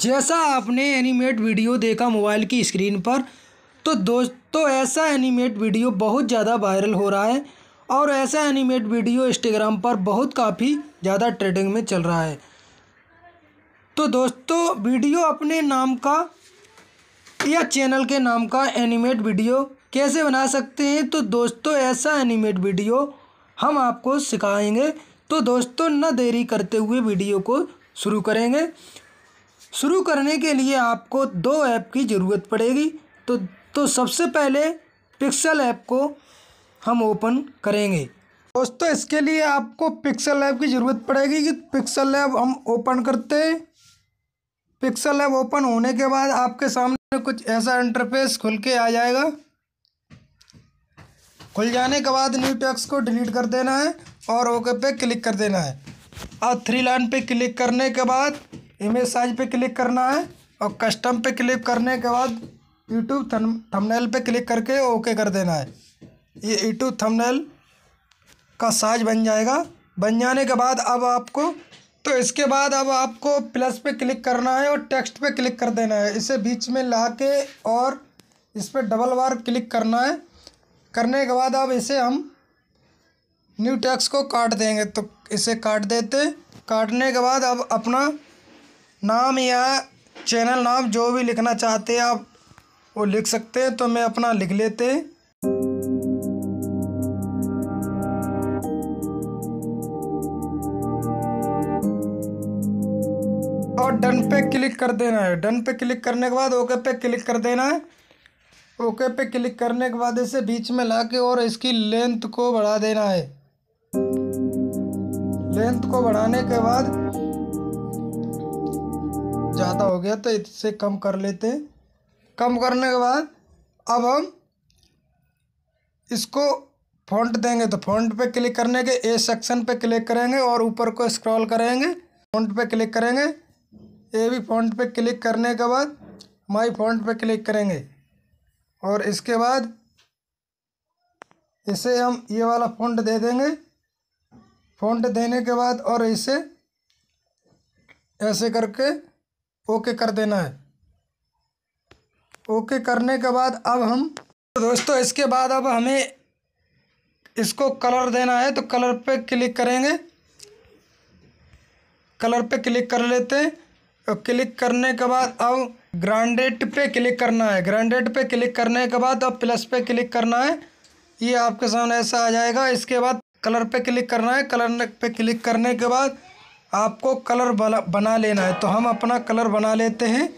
जैसा आपने animate video देखा मोबाइल की स्क्रीन पर तो दोस्तों ऐसा एनिमेट वीडियो बहुत ज़्यादा वायरल हो रहा है और ऐसा एनिमेट वीडियो इंस्टाग्राम पर बहुत काफ़ी ज़्यादा ट्रेडिंग में चल रहा है तो दोस्तों वीडियो अपने नाम का या चैनल के नाम का एनिमेट वीडियो कैसे बना सकते हैं तो दोस्तों ऐसा एनिमेट वीडियो हम आपको सिखाएंगे तो दोस्तों न देरी करते हुए वीडियो को शुरू करेंगे शुरू करने के लिए आपको दो ऐप की ज़रूरत पड़ेगी तो तो सबसे पहले पिक्सल ऐप को हम ओपन करेंगे दोस्तों इसके लिए आपको पिक्सल ऐप की ज़रूरत पड़ेगी कि पिक्सल ऐप हम ओपन करते पिक्सल ऐप ओपन होने के बाद आपके सामने कुछ ऐसा इंटरफेस खुल के आ जाएगा खुल जाने के बाद न्यू टैक्स को डिलीट कर देना है और ओके पे क्लिक कर देना है और थ्री लाइन पे क्लिक करने के बाद इमेज साइज पे क्लिक करना है और कस्टम पे क्लिक करने के बाद यूट्यूब थंबनेल पे क्लिक करके ओके कर देना है ये यूट्यूब थंबनेल का साइज बन जाएगा बन जाने के बाद अब आपको तो इसके बाद अब आपको प्लस पे क्लिक करना है और टेक्स्ट पे क्लिक कर देना है इसे बीच में ला के और इस पर डबल बार क्लिक करना है करने के बाद अब इसे हम न्यू टेक्स्ट को काट देंगे तो इसे काट देते काटने के बाद अब अपना नाम या चैनल नाम जो भी लिखना चाहते हैं आप वो लिख सकते हैं तो मैं अपना लिख लेते और डन पे क्लिक कर देना है डन पे क्लिक करने के बाद ओके पे क्लिक कर देना है ओके पे क्लिक करने के बाद इसे बीच में ला के और इसकी लेंथ को बढ़ा देना है लेंथ को बढ़ाने के बाद ज़्यादा हो गया तो इससे कम कर लेते हैं कम करने के बाद अब हम इसको फॉन्ट देंगे तो फॉन्ट पे क्लिक करने के ए सेक्शन पे क्लिक करेंगे और ऊपर को स्क्रॉल करेंगे फॉन्ट पे क्लिक करेंगे ए भी फॉन्ट पे क्लिक करने के बाद माई फॉन्ट पे क्लिक करेंगे और इसके बाद इसे हम ये वाला फॉन्ट दे देंगे फॉन्ट देने के बाद और इसे ऐसे करके ओके कर देना है ओके करने के बाद अब हम तो दोस्तों इसके बाद अब हमें इसको कलर देना है तो कलर पे क्लिक करेंगे कलर पे क्लिक कर लेते हैं और क्लिक करने के बाद अब ग्रांडेड पे क्लिक करना है ग्रांडेड पे क्लिक करने के बाद अब प्लस पे क्लिक करना है ये आपके सामने ऐसा आ जाएगा इसके बाद कलर पे क्लिक करना है कलर पे क्लिक करने के बाद आपको कलर बना लेना है तो हम अपना कलर बना लेते हैं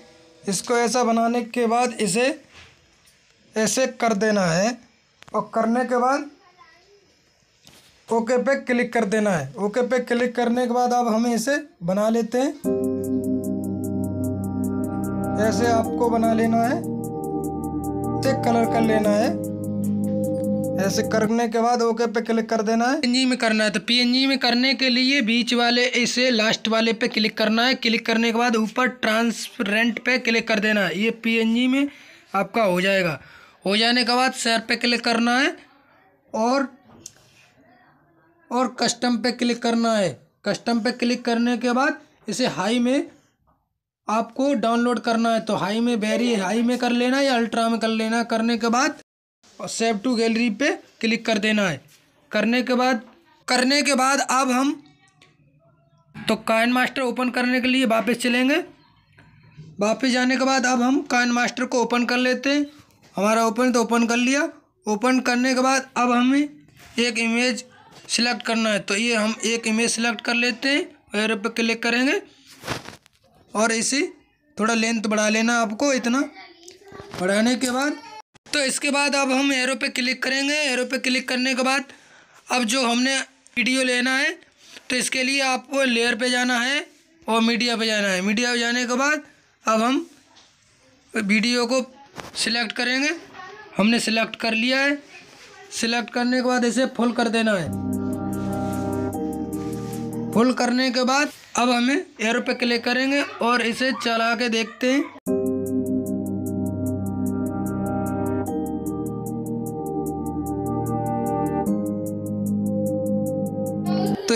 इसको ऐसा बनाने के बाद इसे ऐसे कर देना है और करने के बाद ओके पे क्लिक कर देना है ओके पे क्लिक करने के बाद अब हमें इसे बना लेते हैं ऐसे आपको बना लेना है कलर कर लेना है ऐसे करने के बाद ओके पे क्लिक कर देना है पीएनजी में करना है तो पीएनजी में करने के लिए बीच वाले इसे लास्ट वाले पे क्लिक करना है क्लिक करने के बाद ऊपर ट्रांसपेरेंट पे क्लिक कर देना है ये पीएनजी में आपका हो जाएगा हो जाने के बाद शेयर पे क्लिक करना है और और कस्टम पे क्लिक करना है कस्टम पे क्लिक करने के बाद इसे हाई में आपको डाउनलोड करना है तो हाई में बैरी हाई में कर लेना या अल्ट्रा में कर लेना करने के बाद और सेव टू गैलरी पे क्लिक कर देना है करने के बाद करने के बाद अब हम तो काइन मास्टर ओपन करने के लिए वापस चलेंगे वापस जाने के बाद अब हम काइन मास्टर को ओपन कर लेते हैं हमारा ओपन तो ओपन कर लिया ओपन करने के बाद अब हमें एक इमेज सिलेक्ट करना है तो ये हम एक इमेज सिलेक्ट कर लेते हैं और पर क्लिक करेंगे और इसे थोड़ा लेंथ बढ़ा लेना आपको इतना बढ़ाने के बाद तो इसके बाद अब हम एरो पे क्लिक करेंगे एरो पे क्लिक करने के बाद अब जो हमने वीडियो लेना है तो इसके लिए आपको लेयर पे जाना है और मीडिया पे जाना है मीडिया पे जाने के बाद अब हम वीडियो को सिलेक्ट करेंगे हमने सिलेक्ट कर लिया है सिलेक्ट करने के बाद इसे फुल कर देना है फुल करने के बाद अब हमें एरो पे क्लिक करेंगे और इसे चला के देखते हैं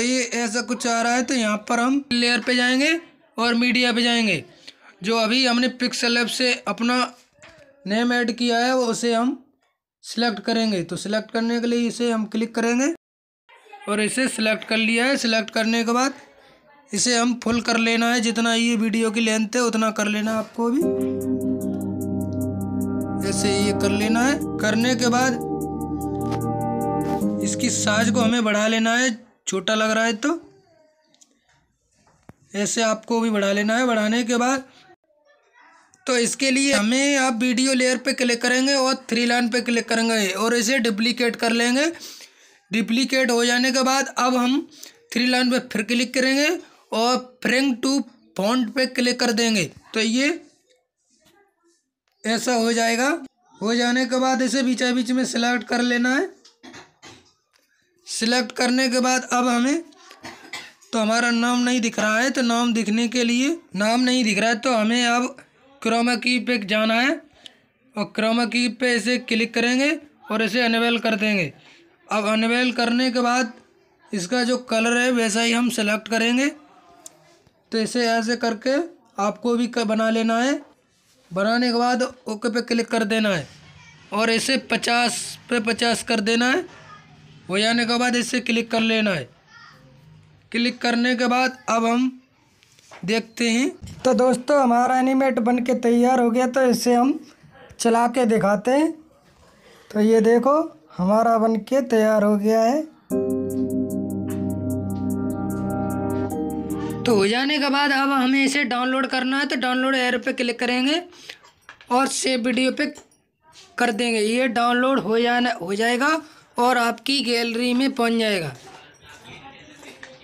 ये ऐसा कुछ आ रहा है तो यहाँ पर हम लेयर पे जाएंगे और मीडिया पे जाएंगे जो अभी हमने पिक्सल एप से अपना नेम ऐड किया है वो उसे हम सिलेक्ट करेंगे तो सिलेक्ट करने के लिए इसे हम क्लिक करेंगे और इसे सिलेक्ट कर लिया है सिलेक्ट करने के बाद इसे हम फुल कर लेना है जितना ये वीडियो की लेंथ है उतना कर लेना है आपको भी ऐसे ये कर लेना है करने के बाद इसकी साइज को हमें बढ़ा लेना है छोटा लग रहा है तो ऐसे आपको भी बढ़ा लेना है बढ़ाने के बाद तो इसके लिए हमें आप वीडियो लेयर पे क्लिक करेंगे और थ्री लाइन पे क्लिक करेंगे और इसे डुप्लीकेट कर लेंगे डुप्लीकेट हो जाने के बाद अब हम थ्री लाइन पे फिर क्लिक करेंगे और फ्रेंक टू फॉन्ट पे क्लिक कर देंगे तो ये ऐसा हो जाएगा हो जाने के बाद इसे बीचा बीच में सिलेक्ट कर लेना है सिलेक्ट करने के बाद अब हमें तो हमारा नाम नहीं दिख रहा है तो नाम दिखने के लिए नाम नहीं दिख रहा है तो हमें अब क्रोमा की पे जाना है और क्रोमा की पे इसे क्लिक करेंगे और इसे अनवेल कर देंगे अब अनवेल करने के बाद इसका जो कलर है वैसा ही हम सेलेक्ट करेंगे तो इसे ऐसे करके आपको भी कर बना लेना है बनाने के बाद ओके पे क्लिक कर देना है और इसे पचास पे पचास कर देना है हो जाने के बाद इसे क्लिक कर लेना है क्लिक करने के बाद अब हम देखते हैं तो दोस्तों हमारा एनिमेट बन के तैयार हो गया तो इसे हम चला के दिखाते हैं तो ये देखो हमारा बन के तैयार हो गया है तो हो जाने के बाद अब हमें इसे डाउनलोड करना है तो डाउनलोड एयर पे क्लिक करेंगे और सेव वीडियो पे कर देंगे ये डाउनलोड हो जाना हो जाएगा और आपकी गैलरी में पहुंच जाएगा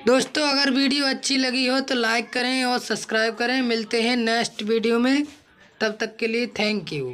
दोस्तों अगर वीडियो अच्छी लगी हो तो लाइक करें और सब्सक्राइब करें मिलते हैं नेक्स्ट वीडियो में तब तक के लिए थैंक यू